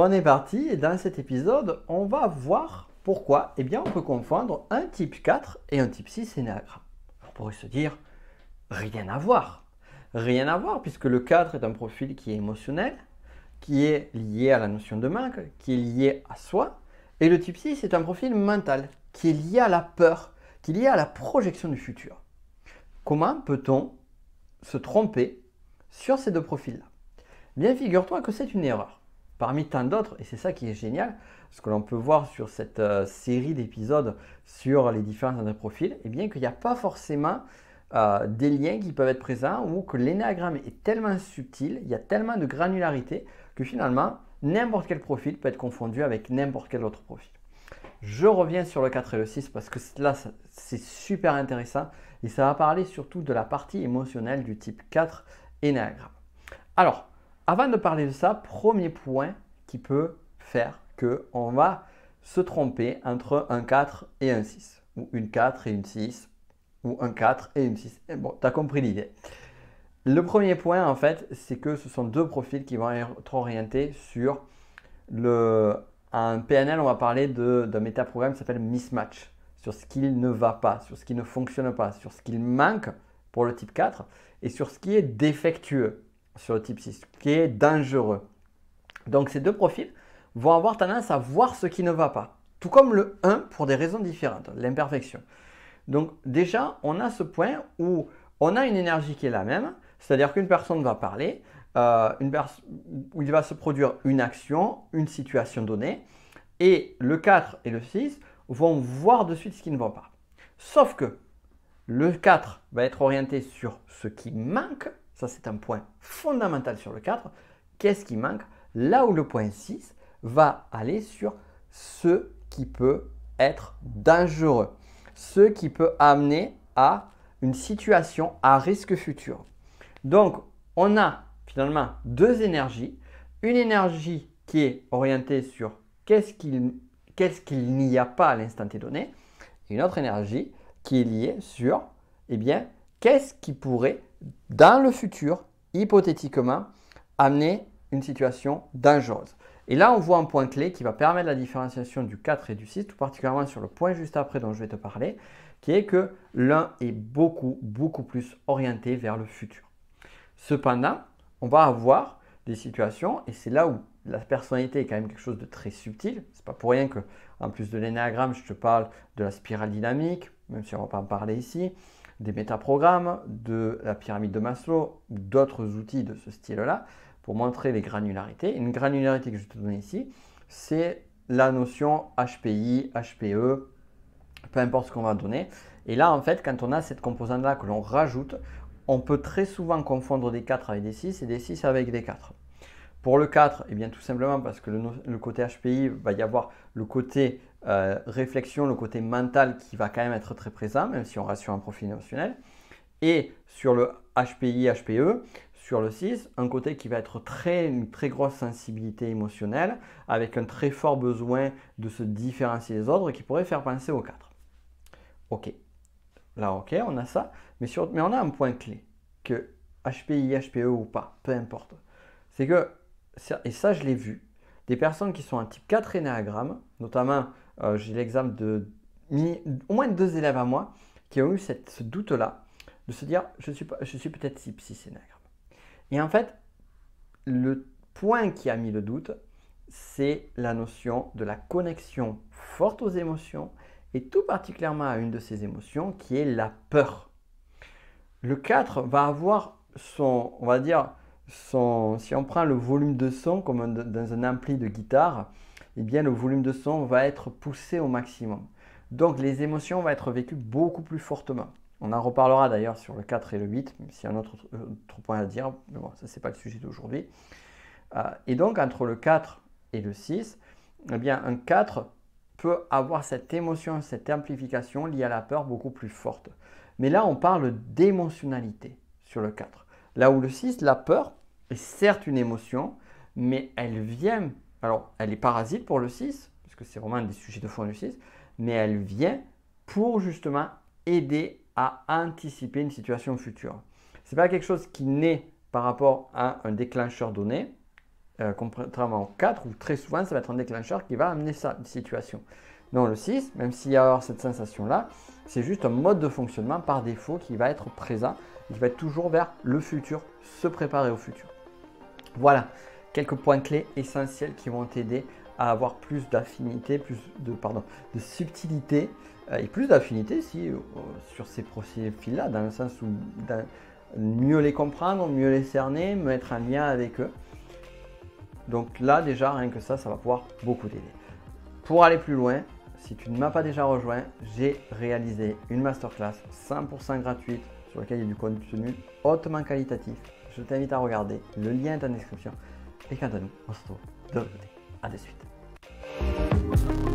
On est parti et dans cet épisode, on va voir pourquoi eh bien, on peut confondre un type 4 et un type 6 énéagramme. On pourrait se dire, rien à voir. Rien à voir puisque le 4 est un profil qui est émotionnel, qui est lié à la notion de manque, qui est lié à soi, et le type 6 est un profil mental, qui est lié à la peur, qui est lié à la projection du futur. Comment peut-on se tromper sur ces deux profils-là Bien figure-toi que c'est une erreur parmi tant d'autres. Et c'est ça qui est génial, ce que l'on peut voir sur cette euh, série d'épisodes sur les différences entre profils, et eh bien qu'il n'y a pas forcément euh, des liens qui peuvent être présents ou que l'énagramme est tellement subtil, il y a tellement de granularité que finalement, n'importe quel profil peut être confondu avec n'importe quel autre profil. Je reviens sur le 4 et le 6 parce que là, c'est super intéressant et ça va parler surtout de la partie émotionnelle du type 4 énagramme. Alors, avant de parler de ça, premier point qui peut faire qu'on va se tromper entre un 4 et un 6, ou une 4 et une 6, ou un 4 et une 6. bon, tu as compris l'idée. Le premier point, en fait, c'est que ce sont deux profils qui vont être orientés sur le. un PNL, on va parler d'un métaprogramme qui s'appelle mismatch, sur ce qu'il ne va pas, sur ce qui ne fonctionne pas, sur ce qu'il manque pour le type 4 et sur ce qui est défectueux sur le type 6, qui est dangereux. Donc ces deux profils vont avoir tendance à voir ce qui ne va pas, tout comme le 1 pour des raisons différentes, l'imperfection. Donc déjà, on a ce point où on a une énergie qui est la même, c'est-à-dire qu'une personne va parler, euh, où il va se produire une action, une situation donnée, et le 4 et le 6 vont voir de suite ce qui ne va pas. Sauf que le 4 va être orienté sur ce qui manque ça, c'est un point fondamental sur le 4. Qu'est-ce qui manque Là où le point 6 va aller sur ce qui peut être dangereux, ce qui peut amener à une situation à risque futur. Donc, on a finalement deux énergies. Une énergie qui est orientée sur qu'est-ce qu'il n'y a pas à l'instant T donné, et une autre énergie qui est liée sur eh bien, Qu'est-ce qui pourrait, dans le futur, hypothétiquement, amener une situation dangereuse Et là, on voit un point clé qui va permettre la différenciation du 4 et du 6, tout particulièrement sur le point juste après dont je vais te parler, qui est que l'un est beaucoup, beaucoup plus orienté vers le futur. Cependant, on va avoir des situations, et c'est là où la personnalité est quand même quelque chose de très subtil. Ce n'est pas pour rien que, en plus de l'énagramme, je te parle de la spirale dynamique, même si on va pas en parler ici des métaprogrammes, de la pyramide de Maslow, d'autres outils de ce style-là, pour montrer les granularités. Une granularité que je te donne ici, c'est la notion HPI, HPE, peu importe ce qu'on va donner. Et là, en fait, quand on a cette composante-là que l'on rajoute, on peut très souvent confondre des 4 avec des 6 et des 6 avec des 4. Pour le 4, eh bien, tout simplement parce que le, côté HPI va y avoir le côté euh, réflexion, le côté mental qui va quand même être très présent, même si on reste sur un profil émotionnel. Et sur le HPI, HPE, sur le 6, un côté qui va être très, une très grosse sensibilité émotionnelle, avec un très fort besoin de se différencier des autres, qui pourrait faire penser au 4. Ok, là ok, on a ça, mais, sur, mais on a un point clé, que HPI, HPE ou pas, peu importe. C'est que et ça je l'ai vu, des personnes qui sont un type 4 énéagramme, notamment euh, j'ai l'exemple de au moins deux élèves à moi qui ont eu cette, ce doute-là, de se dire je suis, je suis peut-être type 6 énéagramme. Et en fait, le point qui a mis le doute, c'est la notion de la connexion forte aux émotions et tout particulièrement à une de ces émotions qui est la peur. Le 4 va avoir son, on va dire, si on prend le volume de son comme dans un ampli de guitare, eh bien le volume de son va être poussé au maximum. Donc les émotions vont être vécues beaucoup plus fortement. On en reparlera d'ailleurs sur le 4 et le 8, s'il y a un autre, point à dire, mais bon, ça c'est pas le sujet d'aujourd'hui. Euh, et donc entre le 4 et le 6, eh bien un 4 peut avoir cette émotion, cette amplification liée à la peur beaucoup plus forte. Mais là on parle d'émotionnalité sur le 4. Là où le 6, la peur est certes une émotion, mais elle vient, alors elle est parasite pour le 6, parce que c'est vraiment un des sujets de fond du 6, mais elle vient pour justement aider à anticiper une situation future. Ce n'est pas quelque chose qui naît par rapport à un déclencheur donné, euh, contrairement au 4, où très souvent ça va être un déclencheur qui va amener sa situation. Non, le 6, même s'il y a cette sensation-là, c'est juste un mode de fonctionnement par défaut qui va être présent, qui va être toujours vers le futur, se préparer au futur. Voilà, quelques points clés essentiels qui vont t'aider à avoir plus d'affinité, plus de, pardon, de subtilité euh, et plus d'affinité si, euh, sur ces profils-là, dans le sens où mieux les comprendre, mieux les cerner, mettre un lien avec eux. Donc là déjà, rien que ça, ça va pouvoir beaucoup t'aider. Pour aller plus loin, si tu ne m'as pas déjà rejoint, j'ai réalisé une masterclass 100% gratuite sur laquelle il y a du contenu hautement qualitatif. Je t'invite à regarder, le lien est en description. Et quant à nous, on se retrouve de l'autre côté. A de suite.